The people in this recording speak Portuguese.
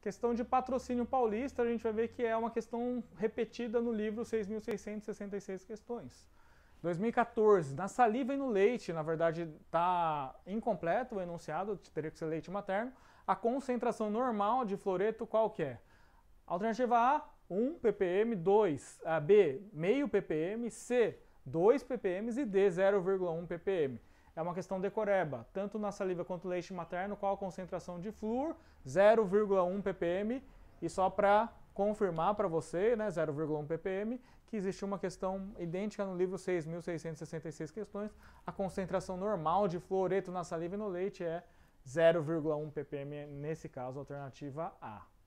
Questão de patrocínio paulista, a gente vai ver que é uma questão repetida no livro 6.666 questões. 2014, na saliva e no leite, na verdade está incompleto o enunciado, teria que ser leite materno. A concentração normal de floreto qual que é? Alternativa A, 1 ppm, 2, a eh, B, meio ppm, C, 2 ppm e D, 0,1 ppm é uma questão decoreba, tanto na saliva quanto no leite materno, qual a concentração de flúor, 0,1 ppm, e só para confirmar para você, né, 0,1 ppm, que existe uma questão idêntica no livro 6.666 questões, a concentração normal de fluoreto na saliva e no leite é 0,1 ppm, nesse caso, alternativa A.